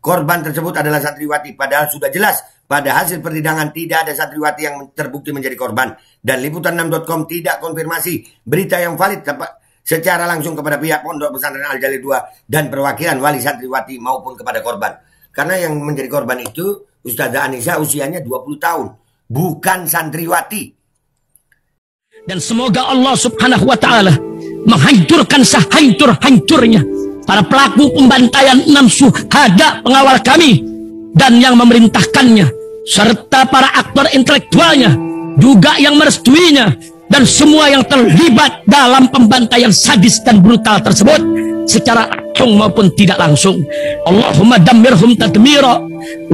korban tersebut adalah Satriwati padahal sudah jelas pada hasil persidangan tidak ada Satriwati yang terbukti menjadi korban dan liputan6.com tidak konfirmasi berita yang valid secara langsung kepada pihak pondok pesantren Al Jalil 2 dan perwakilan wali Satriwati maupun kepada korban. Karena yang menjadi korban itu Ustazah Anissa usianya 20 tahun, bukan santriwati. Dan semoga Allah Subhanahu wa taala menghancurkan sehancur-hancurnya para pelaku pembantaian enam suhada pengawal kami dan yang memerintahkannya serta para aktor intelektualnya juga yang merestuinya dan semua yang terlibat dalam pembantaian sadis dan brutal tersebut secara langsung maupun tidak langsung Allahumma damirhum tatmira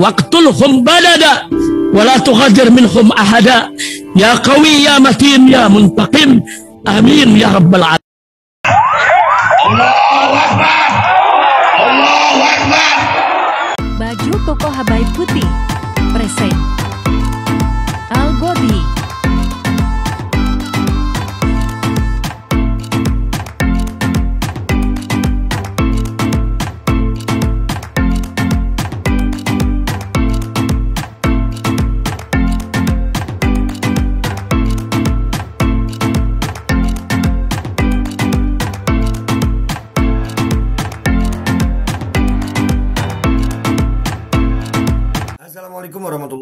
waqtulhum balada wala tughadir minhum ahada ya qawi ya matin ya muntaqim amin ya rabbal alamin Allah Allahu Akbar. Allahu Akbar. Baju koko Habaib putih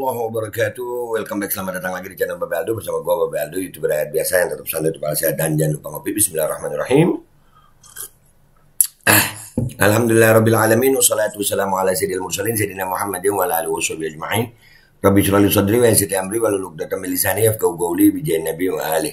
warahmatullahi wabarakatuh Welcome back, selamat datang lagi di channel Bapak Aldo Bersama gue Bapak Aldo, youtuber ayat biasa yang tetap santai kepala saya Dan jangan lupa ngopi, bismillahirrahmanirrahim ah. Alhamdulillah Rabbil Alamin Wassalatu wassalamu ala sayyidil mursalin Sayyidina Muhammadin wa ala alihi wa sahbihi ajma'in Rabbi shalali sadri wa yasiti amri wa luluk datam milisani yafqahu gauli bi nabi wa ali.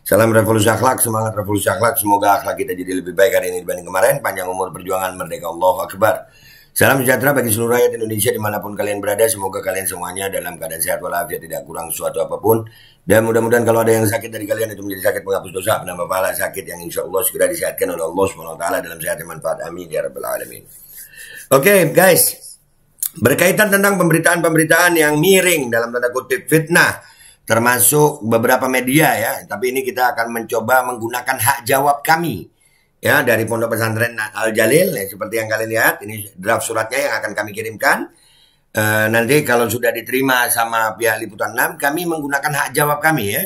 Salam revolusi akhlak, semangat revolusi akhlak. Semoga akhlak kita jadi lebih baik hari ini dibanding kemarin. Panjang umur perjuangan merdeka Allah akbar. Salam sejahtera bagi seluruh rakyat Indonesia dimanapun kalian berada. Semoga kalian semuanya dalam keadaan sehat walafiat tidak kurang suatu apapun. Dan mudah-mudahan kalau ada yang sakit dari kalian itu menjadi sakit penghapus dosa, penambah pahala sakit yang insya Allah segera disehatkan oleh Allah swt dalam sehat dan manfaat. Amin ya rabbal alamin. Oke okay, guys, berkaitan tentang pemberitaan-pemberitaan yang miring dalam tanda kutip fitnah, termasuk beberapa media ya. Tapi ini kita akan mencoba menggunakan hak jawab kami ya dari Pondok Pesantren Al Jalil ya, seperti yang kalian lihat ini draft suratnya yang akan kami kirimkan e, nanti kalau sudah diterima sama pihak liputan 6 kami menggunakan hak jawab kami ya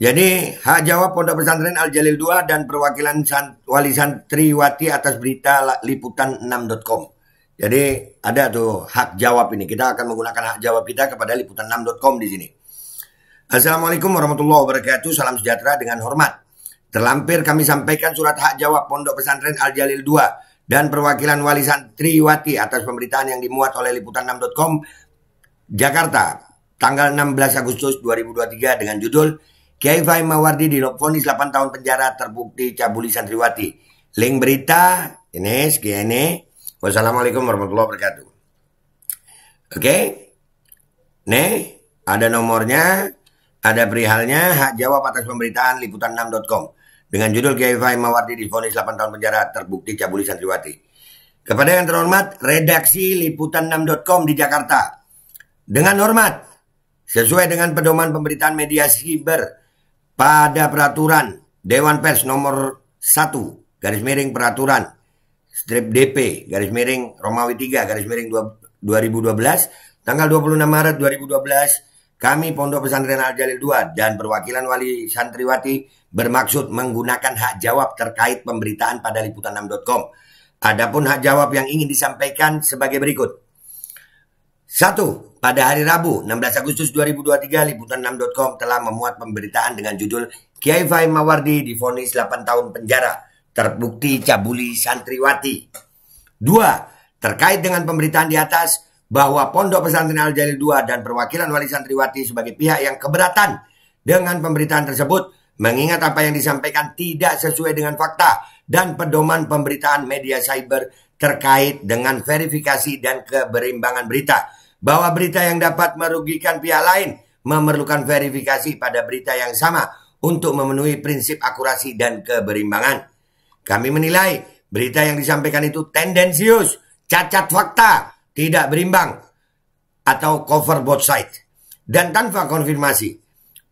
jadi hak jawab Pondok Pesantren Al Jalil 2 dan perwakilan Sant wali santriwati atas berita liputan6.com jadi ada tuh hak jawab ini kita akan menggunakan hak jawab kita kepada liputan6.com di sini Assalamualaikum warahmatullahi wabarakatuh salam sejahtera dengan hormat Terlampir kami sampaikan surat hak jawab Pondok Pesantren Al Jalil 2 dan perwakilan wali santriwati atas pemberitaan yang dimuat oleh liputan6.com Jakarta tanggal 16 Agustus 2023 dengan judul Kiai Fahim Mawardi difonis 8 tahun penjara terbukti cabuli santriwati. Link berita ini sekian ini. Wassalamualaikum warahmatullahi wabarakatuh. Oke. Okay? Nih, ada nomornya, ada perihalnya, hak jawab atas pemberitaan liputan6.com dengan judul Kiai Mawardi difonis 8 tahun penjara terbukti cabuli santriwati. Kepada yang terhormat, redaksi liputan6.com di Jakarta. Dengan hormat, sesuai dengan pedoman pemberitaan media siber pada peraturan Dewan Pers nomor 1 garis miring peraturan strip DP garis miring Romawi 3 garis miring 2012 tanggal 26 Maret 2012 kami Pondok Pesantren Al Jalil II dan perwakilan wali santriwati bermaksud menggunakan hak jawab terkait pemberitaan pada liputan6.com. Adapun hak jawab yang ingin disampaikan sebagai berikut. 1. Pada hari Rabu 16 Agustus 2023 liputan6.com telah memuat pemberitaan dengan judul Kiai Fahim Mawardi difonis 8 tahun penjara terbukti cabuli santriwati. 2. Terkait dengan pemberitaan di atas bahwa Pondok Pesantren Al Jalil II dan perwakilan wali santriwati sebagai pihak yang keberatan dengan pemberitaan tersebut mengingat apa yang disampaikan tidak sesuai dengan fakta dan pedoman pemberitaan media cyber terkait dengan verifikasi dan keberimbangan berita bahwa berita yang dapat merugikan pihak lain memerlukan verifikasi pada berita yang sama untuk memenuhi prinsip akurasi dan keberimbangan. Kami menilai berita yang disampaikan itu tendensius, cacat fakta, tidak berimbang atau cover both side dan tanpa konfirmasi.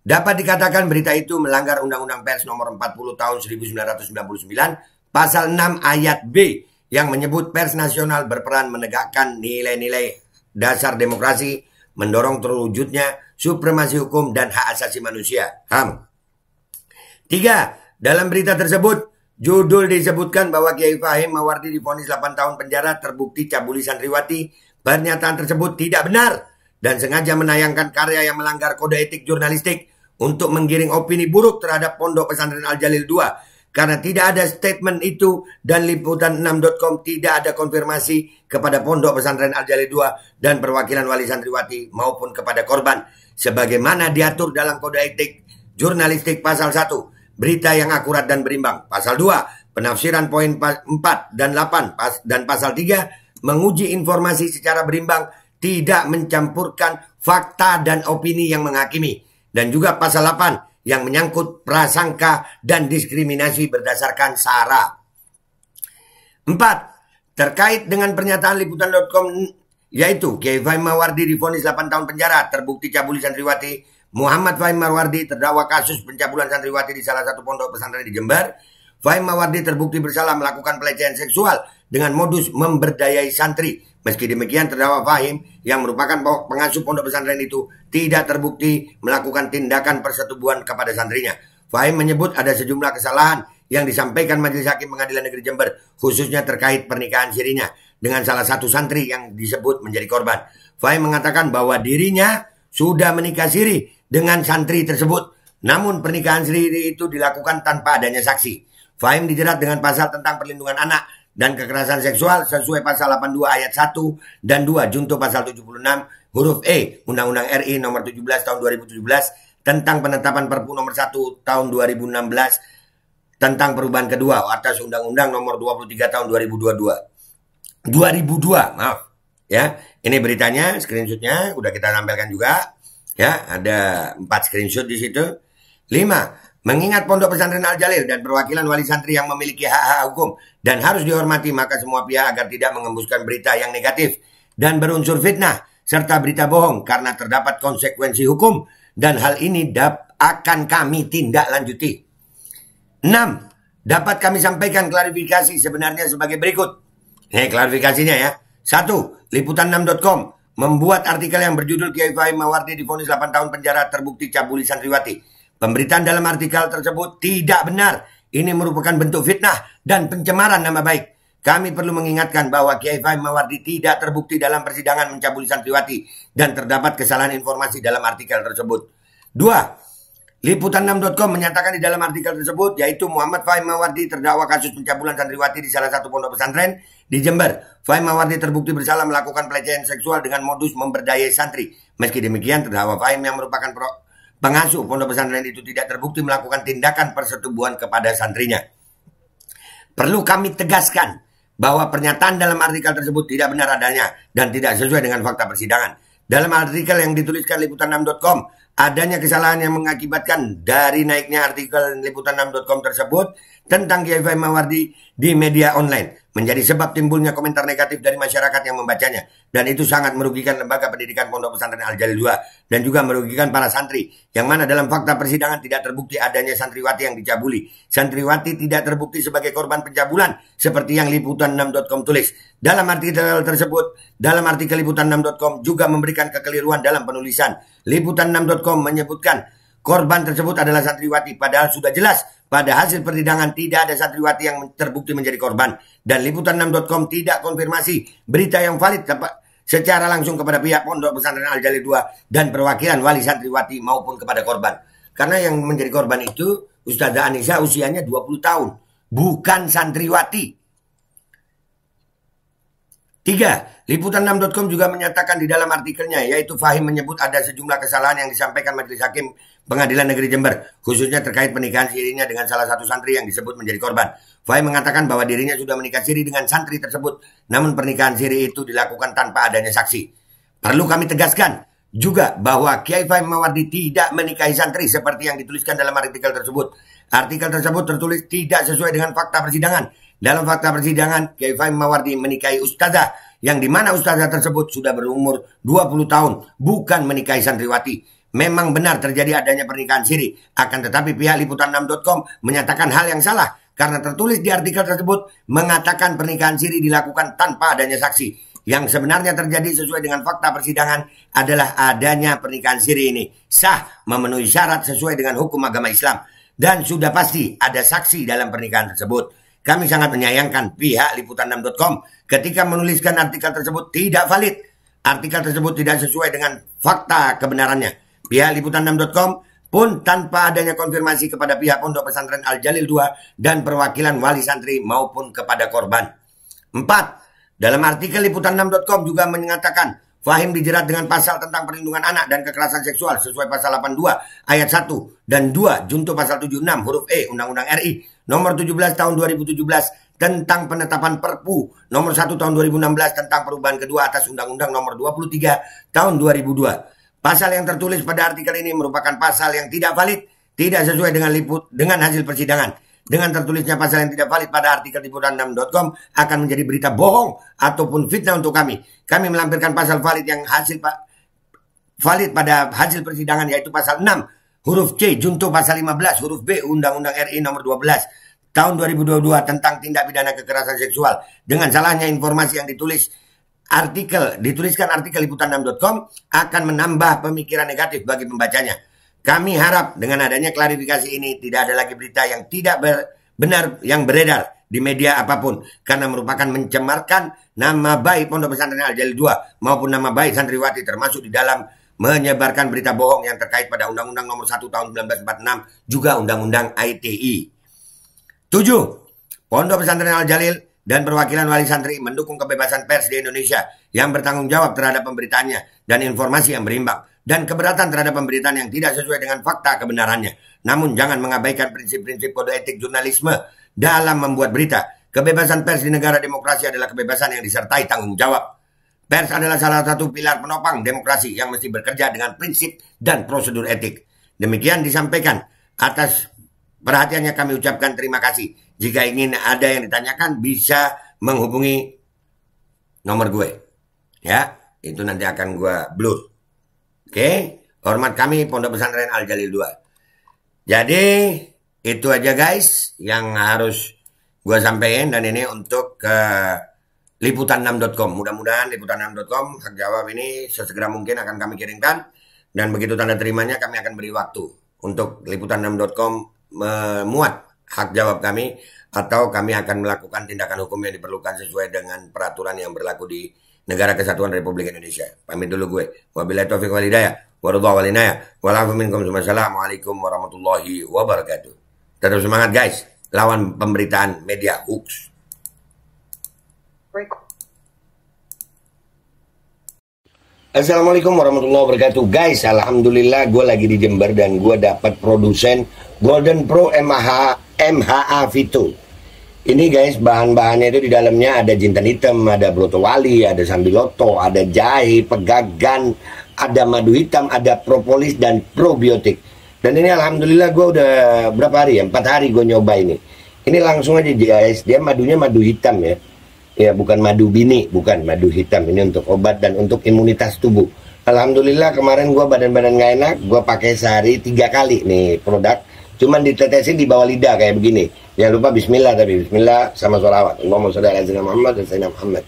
Dapat dikatakan berita itu melanggar Undang-Undang Pers Nomor 40 Tahun 1999 Pasal 6 Ayat B yang menyebut pers nasional berperan menegakkan nilai-nilai dasar demokrasi, mendorong terwujudnya supremasi hukum dan hak asasi manusia (HAM). Tiga, dalam berita tersebut Judul disebutkan bahwa Kiai Fahim Mawardi difonis 8 tahun penjara terbukti cabuli santriwati. Pernyataan tersebut tidak benar dan sengaja menayangkan karya yang melanggar kode etik jurnalistik untuk menggiring opini buruk terhadap Pondok Pesantren Al-Jalil II. Karena tidak ada statement itu dan liputan6.com tidak ada konfirmasi kepada Pondok Pesantren Al-Jalil II dan perwakilan wali santriwati maupun kepada korban. Sebagaimana diatur dalam kode etik jurnalistik pasal 1 berita yang akurat dan berimbang. Pasal 2, penafsiran poin 4 dan 8 dan pasal 3 menguji informasi secara berimbang, tidak mencampurkan fakta dan opini yang menghakimi. Dan juga pasal 8 yang menyangkut prasangka dan diskriminasi berdasarkan sara. 4. Terkait dengan pernyataan liputan.com yaitu Kiai Fahim Mawardi difonis 8 tahun penjara terbukti Cabuli Santriwati Muhammad Fahim Marwardi terdakwa kasus pencabulan santriwati di salah satu pondok pesantren di Jember. Fahim Marwardi terbukti bersalah melakukan pelecehan seksual dengan modus memberdayai santri. Meski demikian terdakwa Fahim yang merupakan pengasuh pondok pesantren itu tidak terbukti melakukan tindakan persetubuhan kepada santrinya. Fahim menyebut ada sejumlah kesalahan yang disampaikan Majelis Hakim Pengadilan Negeri Jember khususnya terkait pernikahan sirinya dengan salah satu santri yang disebut menjadi korban. Fahim mengatakan bahwa dirinya sudah menikah siri dengan santri tersebut. Namun pernikahan siri itu dilakukan tanpa adanya saksi. Fahim dijerat dengan pasal tentang perlindungan anak dan kekerasan seksual sesuai pasal 82 ayat 1 dan 2 junto pasal 76 huruf E Undang-Undang RI nomor 17 tahun 2017 tentang penetapan Perpu nomor 1 tahun 2016 tentang perubahan kedua atas Undang-Undang nomor 23 tahun 2022. 2002, maaf. Ya, ini beritanya, screenshotnya udah kita tampilkan juga. Ya, ada empat screenshot di situ. Lima, mengingat pondok pesantren Al Jalil dan perwakilan wali santri yang memiliki hak-hak hukum dan harus dihormati maka semua pihak agar tidak mengembuskan berita yang negatif dan berunsur fitnah serta berita bohong karena terdapat konsekuensi hukum dan hal ini dap akan kami tindak lanjuti. Enam, Dapat kami sampaikan klarifikasi sebenarnya sebagai berikut. Nih klarifikasinya ya. Satu, Liputan6.com membuat artikel yang berjudul Kiai Fahim Mawardi difonis 8 tahun penjara terbukti cabuli santriwati. Pemberitaan dalam artikel tersebut tidak benar. Ini merupakan bentuk fitnah dan pencemaran nama baik. Kami perlu mengingatkan bahwa Kiai Fahim Mawardi tidak terbukti dalam persidangan mencabuli santriwati dan terdapat kesalahan informasi dalam artikel tersebut. Dua, Liputan6.com menyatakan di dalam artikel tersebut yaitu Muhammad Fahim Mawardi terdakwa kasus pencabulan santriwati di salah satu pondok pesantren di Jember. Fahim Mawardi terbukti bersalah melakukan pelecehan seksual dengan modus memberdayai santri. Meski demikian terdakwa Fahim yang merupakan pro pengasuh pondok pesantren itu tidak terbukti melakukan tindakan persetubuhan kepada santrinya. Perlu kami tegaskan bahwa pernyataan dalam artikel tersebut tidak benar adanya dan tidak sesuai dengan fakta persidangan. Dalam artikel yang dituliskan liputan6.com, adanya kesalahan yang mengakibatkan dari naiknya artikel liputan6.com tersebut tentang Kiai Mawardi di media online menjadi sebab timbulnya komentar negatif dari masyarakat yang membacanya dan itu sangat merugikan lembaga pendidikan Pondok Pesantren Al Jalil II dan juga merugikan para santri yang mana dalam fakta persidangan tidak terbukti adanya santriwati yang dicabuli. Santriwati tidak terbukti sebagai korban pencabulan seperti yang liputan6.com tulis. Dalam artikel tersebut, dalam artikel liputan6.com juga memberikan kekeliruan dalam penulisan. Liputan6.com menyebutkan korban tersebut adalah santriwati padahal sudah jelas pada hasil persidangan tidak ada Satriwati yang terbukti menjadi korban dan liputan6.com tidak konfirmasi berita yang valid secara langsung kepada pihak Pondok Pesantren Al Jalil 2 dan perwakilan wali Satriwati maupun kepada korban. Karena yang menjadi korban itu Ustazah Anissa usianya 20 tahun, bukan santriwati. Tiga, Liputan6.com juga menyatakan di dalam artikelnya, yaitu Fahim menyebut ada sejumlah kesalahan yang disampaikan Majelis Hakim Pengadilan Negeri Jember, khususnya terkait pernikahan sirinya dengan salah satu santri yang disebut menjadi korban. Fahim mengatakan bahwa dirinya sudah menikah siri dengan santri tersebut, namun pernikahan siri itu dilakukan tanpa adanya saksi. Perlu kami tegaskan juga bahwa Kiai Fahim Mawardi tidak menikahi santri seperti yang dituliskan dalam artikel tersebut. Artikel tersebut tertulis tidak sesuai dengan fakta persidangan dalam fakta persidangan, Kiai Fahim Mawardi menikahi ustazah yang di mana ustazah tersebut sudah berumur 20 tahun, bukan menikahi santriwati. Memang benar terjadi adanya pernikahan siri, akan tetapi pihak liputan6.com menyatakan hal yang salah karena tertulis di artikel tersebut mengatakan pernikahan siri dilakukan tanpa adanya saksi. Yang sebenarnya terjadi sesuai dengan fakta persidangan adalah adanya pernikahan siri ini sah memenuhi syarat sesuai dengan hukum agama Islam dan sudah pasti ada saksi dalam pernikahan tersebut. Kami sangat menyayangkan pihak liputan6.com ketika menuliskan artikel tersebut tidak valid. Artikel tersebut tidak sesuai dengan fakta kebenarannya. Pihak liputan6.com pun tanpa adanya konfirmasi kepada pihak Pondok Pesantren Al Jalil II dan perwakilan wali santri maupun kepada korban. Empat, Dalam artikel liputan6.com juga mengatakan Fahim dijerat dengan pasal tentang perlindungan anak dan kekerasan seksual sesuai pasal 82 ayat 1 dan 2 junto pasal 76 huruf E Undang-Undang RI nomor 17 tahun 2017 tentang penetapan Perpu nomor 1 tahun 2016 tentang perubahan kedua atas Undang-Undang nomor 23 tahun 2002. Pasal yang tertulis pada artikel ini merupakan pasal yang tidak valid, tidak sesuai dengan liput dengan hasil persidangan. Dengan tertulisnya pasal yang tidak valid pada artikel liputan6.com akan menjadi berita bohong ataupun fitnah untuk kami. Kami melampirkan pasal valid yang hasil valid pada hasil persidangan yaitu pasal 6 Huruf C Junto pasal 15, huruf B Undang-Undang RI nomor 12 tahun 2022 tentang tindak pidana kekerasan seksual dengan salahnya informasi yang ditulis artikel dituliskan artikel liputan6.com akan menambah pemikiran negatif bagi pembacanya. Kami harap dengan adanya klarifikasi ini tidak ada lagi berita yang tidak ber, benar yang beredar di media apapun karena merupakan mencemarkan nama baik Pondok Pesantren Al Jalil 2 maupun nama baik santriwati termasuk di dalam menyebarkan berita bohong yang terkait pada Undang-Undang Nomor 1 Tahun 1946 juga Undang-Undang ITI. 7. Pondok Pesantren Al Jalil dan perwakilan wali santri mendukung kebebasan pers di Indonesia yang bertanggung jawab terhadap pemberitanya dan informasi yang berimbang dan keberatan terhadap pemberitaan yang tidak sesuai dengan fakta kebenarannya. Namun jangan mengabaikan prinsip-prinsip kode etik jurnalisme dalam membuat berita. Kebebasan pers di negara demokrasi adalah kebebasan yang disertai tanggung jawab. Pers adalah salah satu pilar penopang demokrasi yang mesti bekerja dengan prinsip dan prosedur etik. Demikian disampaikan. Atas perhatiannya kami ucapkan terima kasih. Jika ingin ada yang ditanyakan bisa menghubungi nomor gue. Ya, itu nanti akan gue blur. Oke, hormat kami Pondok Pesantren Al Jalil 2. Jadi itu aja guys yang harus gue sampaikan dan ini untuk ke uh, liputan6.com. Mudah-mudahan liputan6.com hak jawab ini sesegera mungkin akan kami kirimkan dan begitu tanda terimanya kami akan beri waktu untuk liputan6.com memuat hak jawab kami atau kami akan melakukan tindakan hukum yang diperlukan sesuai dengan peraturan yang berlaku di Negara Kesatuan Republik Indonesia. Pamit dulu gue. Wabillahi taufik wal hidayah. Waridha wal inayah. minkum. warahmatullahi wabarakatuh. Tetap semangat guys. Lawan pemberitaan media hoax. Assalamualaikum warahmatullahi wabarakatuh Guys, Alhamdulillah gue lagi di Jember Dan gue dapat produsen Golden Pro MH, MHA Vito Ini guys, bahan-bahannya itu di dalamnya ada jintan hitam Ada broto wali, ada sambiloto Ada jahe, pegagan Ada madu hitam, ada propolis dan probiotik Dan ini Alhamdulillah gue udah berapa hari ya? Empat hari gue nyoba ini Ini langsung aja guys, dia madunya madu hitam ya ya bukan madu bini bukan madu hitam ini untuk obat dan untuk imunitas tubuh Alhamdulillah kemarin gue badan-badan gak enak gue pakai sehari tiga kali nih produk cuman ditetesin di bawah lidah kayak begini jangan lupa bismillah tapi bismillah sama sholawat Allahumma sholli ala sayyidina Muhammad dan sayyidina Muhammad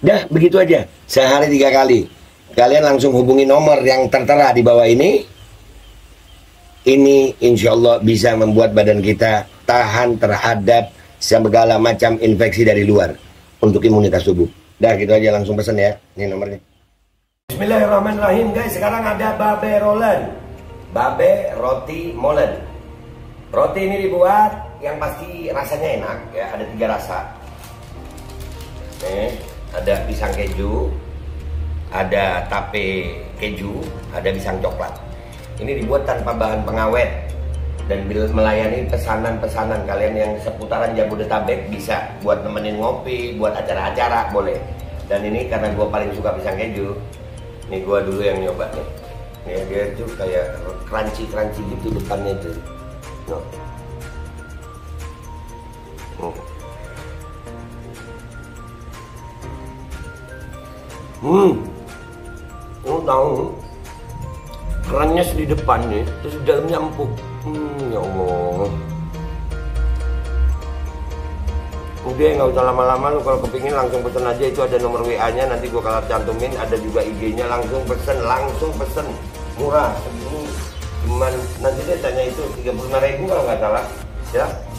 Dah begitu aja sehari tiga kali kalian langsung hubungi nomor yang tertera di bawah ini ini insya Allah bisa membuat badan kita tahan terhadap segala macam infeksi dari luar untuk imunitas tubuh. Dah gitu aja langsung pesan ya. Ini nomornya. Bismillahirrahmanirrahim guys. Sekarang ada babe Roland. Babe roti molen. Roti ini dibuat yang pasti rasanya enak ya. Ada tiga rasa. Nih, eh, ada pisang keju, ada tape keju, ada pisang coklat ini dibuat tanpa bahan pengawet dan bila melayani pesanan-pesanan kalian yang seputaran Jabodetabek bisa buat nemenin ngopi, buat acara-acara boleh. Dan ini karena gue paling suka pisang keju, ini gue dulu yang nyoba nih. dia tuh kayak crunchy-crunchy gitu depannya tuh. No. Hmm. Hmm. Oh, kerannya di depan nih terus di dalamnya empuk hmm, ya allah udah nggak usah lama-lama lu kalau kepingin langsung pesen aja itu ada nomor WA nya nanti gua kalau cantumin ada juga IG nya langsung pesen langsung pesen murah segini cuman nanti dia tanya itu 35 ribu kalau nggak salah ya